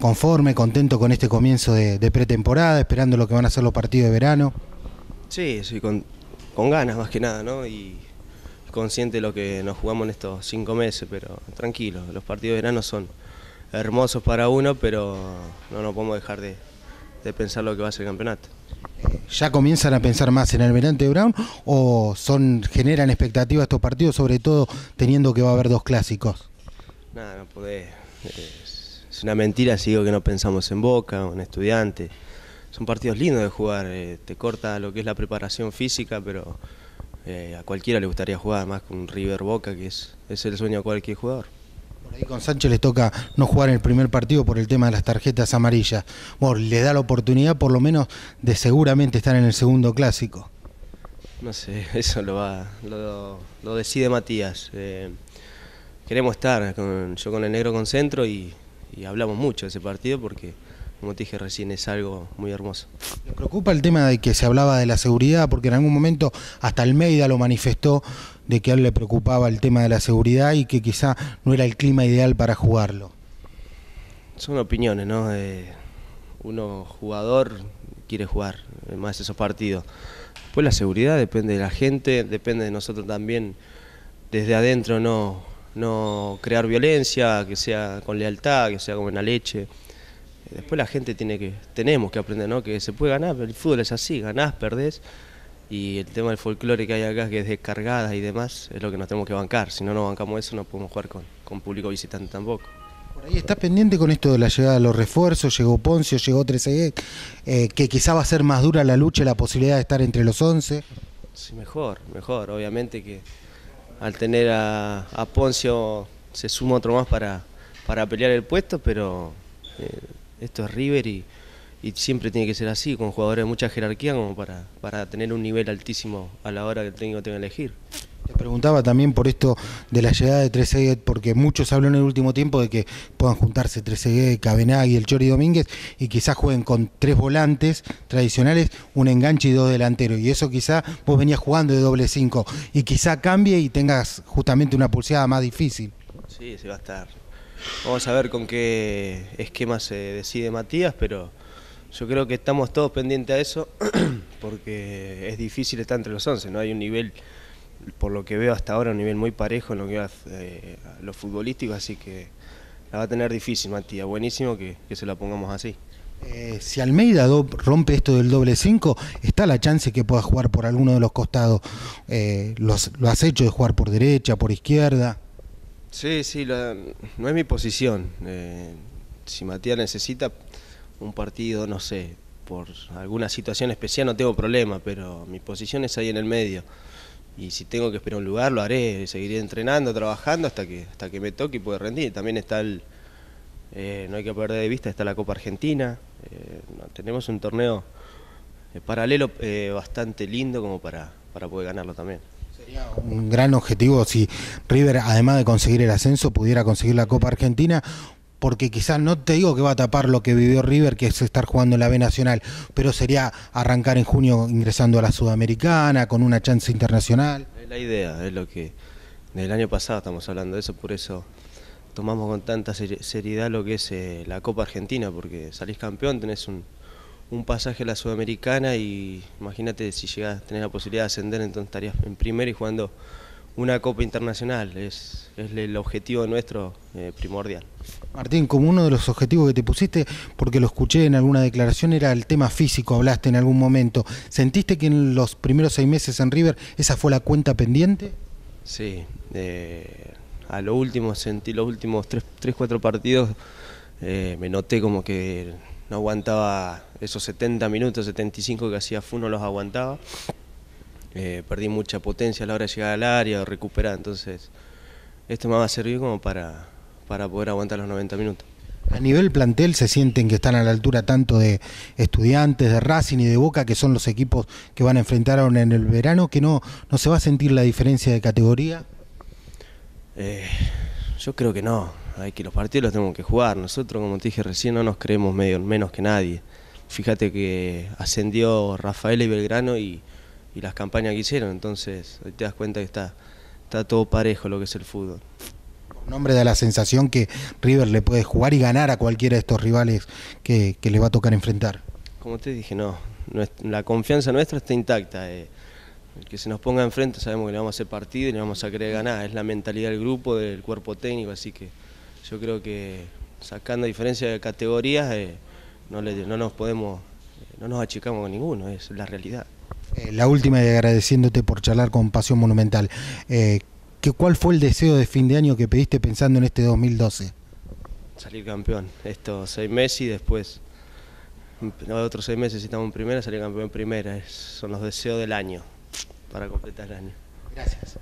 conforme, contento con este comienzo de, pretemporada, esperando lo que van a ser los partidos de verano. Sí, sí, con, ganas más que nada, ¿no? Y consciente de lo que nos jugamos en estos cinco meses, pero tranquilo, los partidos de verano son hermosos para uno, pero no nos podemos dejar de, pensar lo que va a ser el campeonato. Eh, ¿Ya comienzan a pensar más en el de Brown o son generan expectativas estos partidos, sobre todo teniendo que va a haber dos clásicos? Nada, no podés es una mentira si digo que no pensamos en Boca o en estudiante. Son partidos lindos de jugar, eh, te corta lo que es la preparación física, pero eh, a cualquiera le gustaría jugar, más con River Boca, que es, es el sueño de cualquier jugador. Por ahí con Sánchez les toca no jugar en el primer partido por el tema de las tarjetas amarillas. Bueno, le da la oportunidad por lo menos de seguramente estar en el segundo clásico. No sé, eso lo va, lo, decide Matías. Eh, queremos estar, yo con el negro concentro y y hablamos mucho de ese partido porque, como te dije recién, es algo muy hermoso. ¿Le preocupa el tema de que se hablaba de la seguridad? Porque en algún momento hasta Almeida lo manifestó de que a él le preocupaba el tema de la seguridad y que quizá no era el clima ideal para jugarlo. Son opiniones, ¿no? Eh, uno jugador quiere jugar eh, más esos partidos. Pues la seguridad depende de la gente, depende de nosotros también desde adentro no no crear violencia, que sea con lealtad, que sea como en la leche. Después la gente tiene que, tenemos que aprender, ¿no? Que se puede ganar, el fútbol es así, ganás, perdés. Y el tema del folclore que hay acá, que es descargada y demás, es lo que nos tenemos que bancar. Si no nos bancamos eso, no podemos jugar con, con público visitante tampoco. Por ahí estás pendiente con esto de la llegada de los refuerzos, llegó Poncio, llegó 13 eh, que quizá va a ser más dura la lucha, la posibilidad de estar entre los 11. Sí, mejor, mejor. Obviamente que al tener a, Poncio se suma otro más para, para pelear el puesto, pero eh, esto es River y, siempre tiene que ser así, con jugadores de mucha jerarquía como para, para tener un nivel altísimo a la hora que el técnico tenga que elegir se preguntaba también por esto de la llegada de Trezeguet, porque muchos hablan en el último tiempo de que puedan juntarse Cabenag y el Chori Domínguez y quizás jueguen con tres volantes tradicionales, un enganche y dos delanteros. Y eso quizá vos venías jugando de doble cinco y quizá cambie y tengas justamente una pulseada más difícil. Sí, se va a estar. Vamos a ver con qué esquema se decide Matías, pero yo creo que estamos todos pendientes a eso porque es difícil estar entre los once, no hay un nivel por lo que veo hasta ahora, un nivel muy parejo en lo que va a eh, lo futbolístico, así que la va a tener difícil, Matías. Buenísimo que, se la pongamos así. Eh, si Almeida rompe esto del doble 5, está la chance que pueda jugar por alguno de los costados. Eh, ¿Lo has hecho de jugar por derecha, por izquierda? Sí, sí, no es mi posición. si Matías necesita un partido, no sé, por alguna situación especial no tengo problema, pero mi posición es ahí en el medio y si tengo que esperar un lugar lo haré, seguiré entrenando, trabajando hasta que, hasta que me toque y pueda rendir. También está el, eh, no hay que perder de vista, está la Copa Argentina, eh, tenemos un torneo eh, paralelo bastante lindo como para, para poder ganarlo también. Sería un gran objetivo si River, además de conseguir el ascenso, pudiera conseguir la Copa Argentina, porque quizás no te digo que va a tapar lo que vivió River, que es estar jugando en la B Nacional, pero sería arrancar en junio ingresando a la Sudamericana, con una chance internacional. Es la idea, es lo que el año pasado estamos hablando de eso, por eso tomamos con tanta seriedad lo que es eh, la Copa Argentina, porque salís campeón, tenés un, pasaje a la Sudamericana y imagínate si llegás a tener la posibilidad de ascender, entonces estarías en primera y jugando una Copa Internacional, es, es el objetivo nuestro eh, primordial. Martín, como uno de los objetivos que te pusiste, porque lo escuché en alguna declaración, era el tema físico, hablaste en algún momento. ¿Sentiste que en los primeros seis meses en River esa fue la cuenta pendiente? Sí, eh, a lo último sentí los últimos tres, cuatro partidos, eh, me noté como que no aguantaba esos 70 minutos, 75 que hacía Funo, los aguantaba. Eh, perdí mucha potencia a la hora de llegar al área o recuperar, entonces esto me va a servir como para, para poder aguantar los 90 minutos. A nivel plantel se sienten que están a la altura tanto de estudiantes, de Racing y de Boca, que son los equipos que van a enfrentar aún en el verano, que no, no se va a sentir la diferencia de categoría. Eh, yo creo que no, hay que los partidos los tenemos que jugar. Nosotros, como te dije recién, no nos creemos medio, menos que nadie. Fíjate que ascendió Rafael y Belgrano y y las campañas que hicieron. Entonces, te das cuenta que está, está todo parejo lo que es el fútbol. Un hombre da la sensación que River le puede jugar y ganar a cualquiera de estos rivales que, que le va a tocar enfrentar. Como te dije, no. La confianza nuestra está intacta. Eh. El que se nos ponga enfrente sabemos que le vamos a hacer partido y le vamos a querer ganar. Es la mentalidad del grupo, del cuerpo técnico, así que yo creo que sacando diferencia de categorías eh, no, no nos podemos, eh, no nos achicamos con ninguno, es la realidad. Eh, la última y agradeciéndote por charlar con Pasión Monumental. Eh, ¿Cuál fue el deseo de fin de año que pediste pensando en este 2012? Salir campeón, estos seis meses y después otros seis meses si estamos en primera, salir campeón en primera. son los deseos del año, para completar el año. Gracias.